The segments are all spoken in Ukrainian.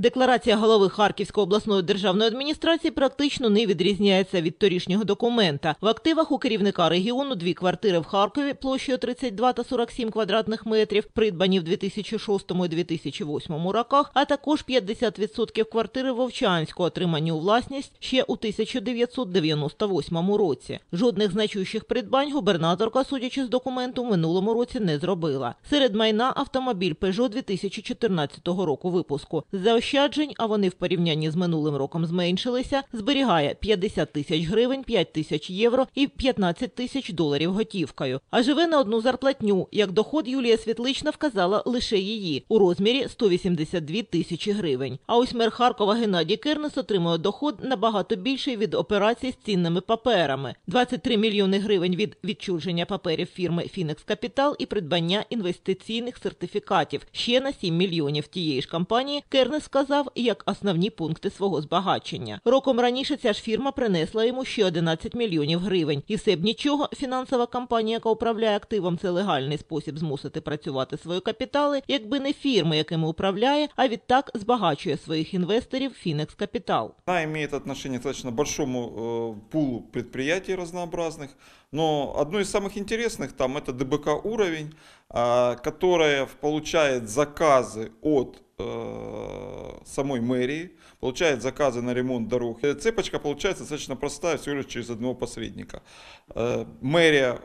Декларація голови Харківської обласної державної адміністрації практично не відрізняється від торішнього документа. В активах у керівника регіону дві квартири в Харкові площею 32 та 47 квадратних метрів, придбані в 2006 і 2008 роках, а також 50% квартири Вовчанську, отримані у власність ще у 1998 році. Жодних значущих придбань губернаторка, судячи з документу, минулому році не зробила. Серед майна автомобіль Peugeot 2014 року випуску. За заощаджень, а вони в порівнянні з минулим роком зменшилися, зберігає 50 тисяч гривень, 5 тисяч євро і 15 тисяч доларів готівкою. А живе на одну зарплатню. Як доход Юлія Світлична вказала лише її у розмірі 182 тисячі гривень. А ось мер Харкова Геннадій Кернес отримує доход набагато більший від операцій з цінними паперами: 23 мільйони гривень від відчуження паперів фірми Фінекс Капітал і придбання інвестиційних сертифікатів ще на 7 мільйонів тієї ж компанії Кернес вказав як основні пункти свого збагачення. Роком раніше ця ж фірма принесла йому ще 11 мільйонів гривень, і все б нічого фінансова компанія, яка управляє активом, це легальний спосіб змусити працювати свої капітали, якби не фірми, якими управляє, а відтак збагачує своїх інвесторів Фінекс Капітал. Вона має відношення достатньо большому е, пулу підприємств різнообразних. Но одно из самых интересных там это ДБК уровень, е, которая получает заказы от Э, самой мэрии, получает заказы на ремонт дорог. Э, цепочка получается достаточно простая, всего лишь через одного посредника. Э, мэрия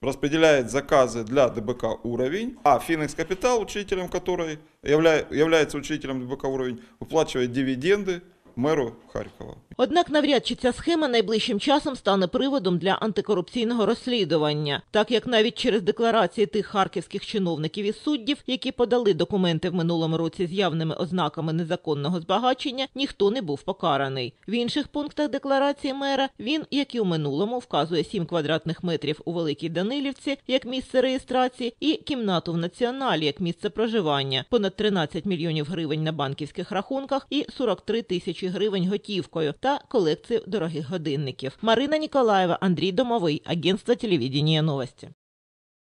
распределяет заказы для ДБК уровень, а Финекс Капитал, учителем которой является учителем ДБК уровень, выплачивает дивиденды меру Харкова. Однак, навряд чи ця схема найближчим часом стане приводом для антикорупційного розслідування, так як навіть через декларації тих харківських чиновників і суддів, які подали документи в минулому році з явними ознаками незаконного збагачення, ніхто не був покараний. В інших пунктах декларації мера він, як і у минулому, вказує 7 квадратних метрів у Великій Данилівці як місце реєстрації, і кімнату в націоналі як місце проживання, понад 13 мільйонів гривень на банківських рахунках і 43 тисячі тисячі гривень готівкою та колекцію дорогих годинників. Марина Ніколаєва, Андрій Домовий, агентство телевідіння новості.